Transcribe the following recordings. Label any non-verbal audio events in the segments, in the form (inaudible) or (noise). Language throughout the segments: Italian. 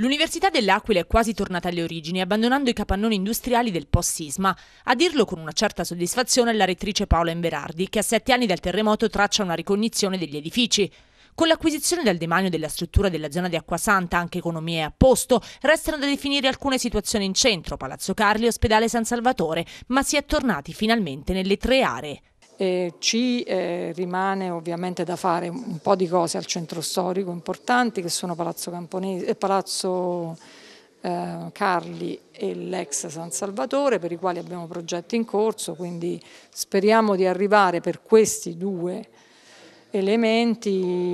L'Università dell'Aquila è quasi tornata alle origini, abbandonando i capannoni industriali del post-sisma. A dirlo con una certa soddisfazione è la rettrice Paola Inverardi, che a sette anni dal terremoto traccia una ricognizione degli edifici. Con l'acquisizione dal demanio della struttura della zona di Acquasanta, anche economia è a posto, restano da definire alcune situazioni in centro, Palazzo Carli e Ospedale San Salvatore, ma si è tornati finalmente nelle tre aree. Eh, ci eh, rimane ovviamente da fare un po' di cose al centro storico importanti che sono Palazzo, Camponese, eh, Palazzo eh, Carli e l'ex San Salvatore per i quali abbiamo progetti in corso, quindi speriamo di arrivare per questi due elementi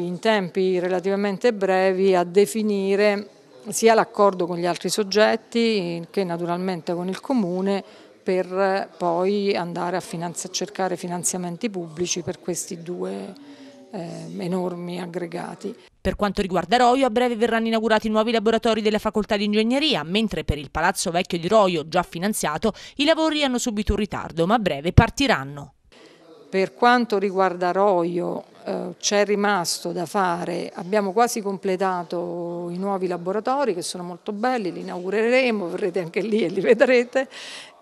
in tempi relativamente brevi a definire sia l'accordo con gli altri soggetti che naturalmente con il Comune per poi andare a finanzi cercare finanziamenti pubblici per questi due eh, enormi aggregati. Per quanto riguarda Roio, a breve verranno inaugurati nuovi laboratori della Facoltà di Ingegneria, mentre per il Palazzo Vecchio di Roio, già finanziato, i lavori hanno subito un ritardo, ma a breve partiranno. Per quanto riguarda Roio, eh, c'è rimasto da fare, abbiamo quasi completato i nuovi laboratori che sono molto belli, li inaugureremo, verrete anche lì e li vedrete,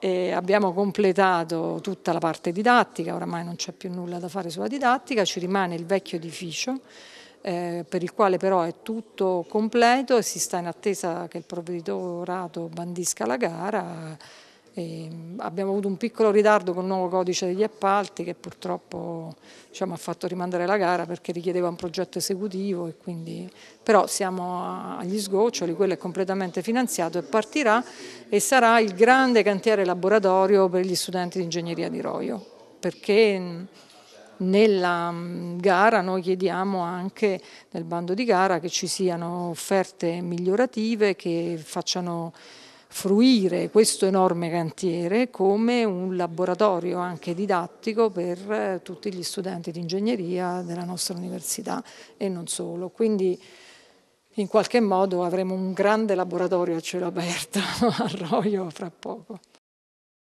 e abbiamo completato tutta la parte didattica, oramai non c'è più nulla da fare sulla didattica, ci rimane il vecchio edificio eh, per il quale però è tutto completo e si sta in attesa che il provveditorato bandisca la gara e ehm, abbiamo avuto un piccolo ritardo con il nuovo codice degli appalti che purtroppo diciamo, ha fatto rimandare la gara perché richiedeva un progetto esecutivo quindi... però siamo agli sgoccioli, quello è completamente finanziato e partirà e sarà il grande cantiere laboratorio per gli studenti di ingegneria di Roio perché nella gara noi chiediamo anche nel bando di gara che ci siano offerte migliorative che facciano fruire questo enorme cantiere come un laboratorio anche didattico per eh, tutti gli studenti di ingegneria della nostra università e non solo. Quindi in qualche modo avremo un grande laboratorio a cielo aperto a (laughs) Roio fra poco.